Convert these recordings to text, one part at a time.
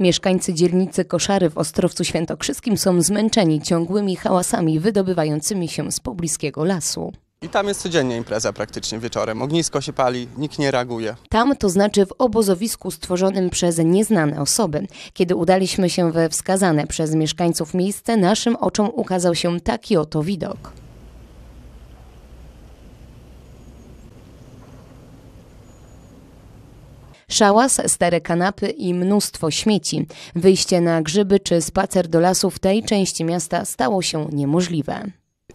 Mieszkańcy dzielnicy Koszary w Ostrowcu Świętokrzyskim są zmęczeni ciągłymi hałasami wydobywającymi się z pobliskiego lasu. I tam jest codziennie impreza praktycznie wieczorem. Ognisko się pali, nikt nie reaguje. Tam to znaczy w obozowisku stworzonym przez nieznane osoby. Kiedy udaliśmy się we wskazane przez mieszkańców miejsce, naszym oczom ukazał się taki oto widok. Szałas, stare kanapy i mnóstwo śmieci. Wyjście na grzyby czy spacer do lasu w tej części miasta stało się niemożliwe.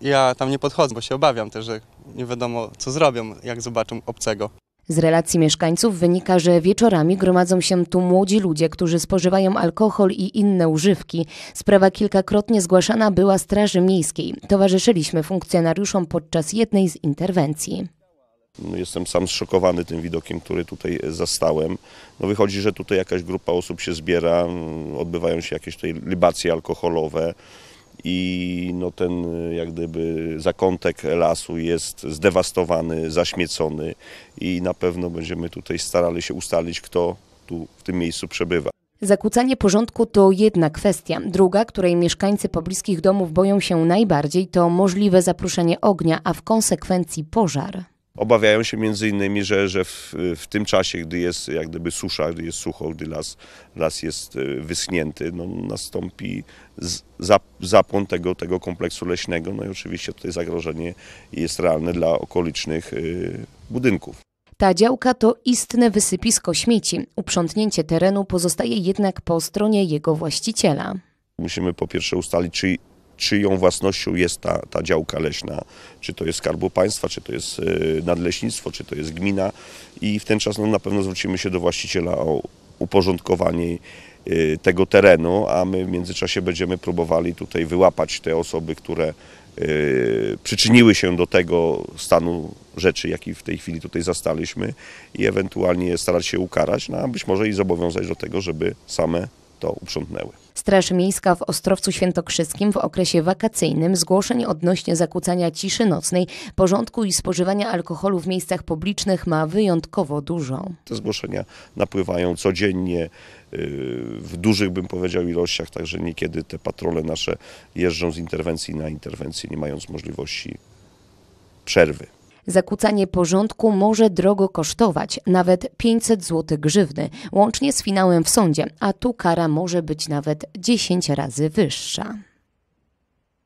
Ja tam nie podchodzę, bo się obawiam też, że nie wiadomo co zrobią, jak zobaczą obcego. Z relacji mieszkańców wynika, że wieczorami gromadzą się tu młodzi ludzie, którzy spożywają alkohol i inne używki. Sprawa kilkakrotnie zgłaszana była Straży Miejskiej. Towarzyszyliśmy funkcjonariuszom podczas jednej z interwencji. No, jestem sam zszokowany tym widokiem, który tutaj zastałem. No wychodzi, że tutaj jakaś grupa osób się zbiera, mm, odbywają się jakieś tutaj libacje alkoholowe i no ten y, jak gdyby zakątek lasu jest zdewastowany, zaśmiecony i na pewno będziemy tutaj starali się ustalić, kto tu w tym miejscu przebywa. Zakłócanie porządku to jedna kwestia. Druga, której mieszkańcy pobliskich domów boją się najbardziej, to możliwe zaproszenie ognia, a w konsekwencji pożar. Obawiają się między innymi, że, że w, w, tym czasie, gdy jest jak gdyby susza, gdy jest sucho, gdy las, las jest e, wyschnięty, no, nastąpi z, zapłon tego, tego kompleksu leśnego. No i oczywiście tutaj zagrożenie jest realne dla okolicznych y, budynków. Ta działka to istne wysypisko śmieci. Uprzątnięcie terenu pozostaje jednak po stronie jego właściciela. Musimy po pierwsze ustalić, czy czyją własnością jest ta, ta działka leśna, czy to jest Skarbu Państwa, czy to jest e, nadleśnictwo, czy to jest gmina i w ten czas no, na pewno zwrócimy się do właściciela o uporządkowanie e, tego terenu, a my w międzyczasie będziemy próbowali tutaj wyłapać te osoby, które e, przyczyniły się do tego stanu rzeczy, jaki w tej chwili tutaj zastaliśmy i ewentualnie starać się ukarać, no, a być może i zobowiązać do tego, żeby same to uprzątnęły. Straż Miejska w Ostrowcu Świętokrzyskim w okresie wakacyjnym zgłoszeń odnośnie zakłócania ciszy nocnej, porządku i spożywania alkoholu w miejscach publicznych ma wyjątkowo dużo. Te zgłoszenia napływają codziennie y, w dużych, bym powiedział, ilościach, także niekiedy te patrole nasze jeżdżą z interwencji na interwencję, nie mając możliwości przerwy. Zakłócanie porządku może drogo kosztować, nawet 500 zł grzywny, łącznie z finałem w sądzie, a tu kara może być nawet 10 razy wyższa.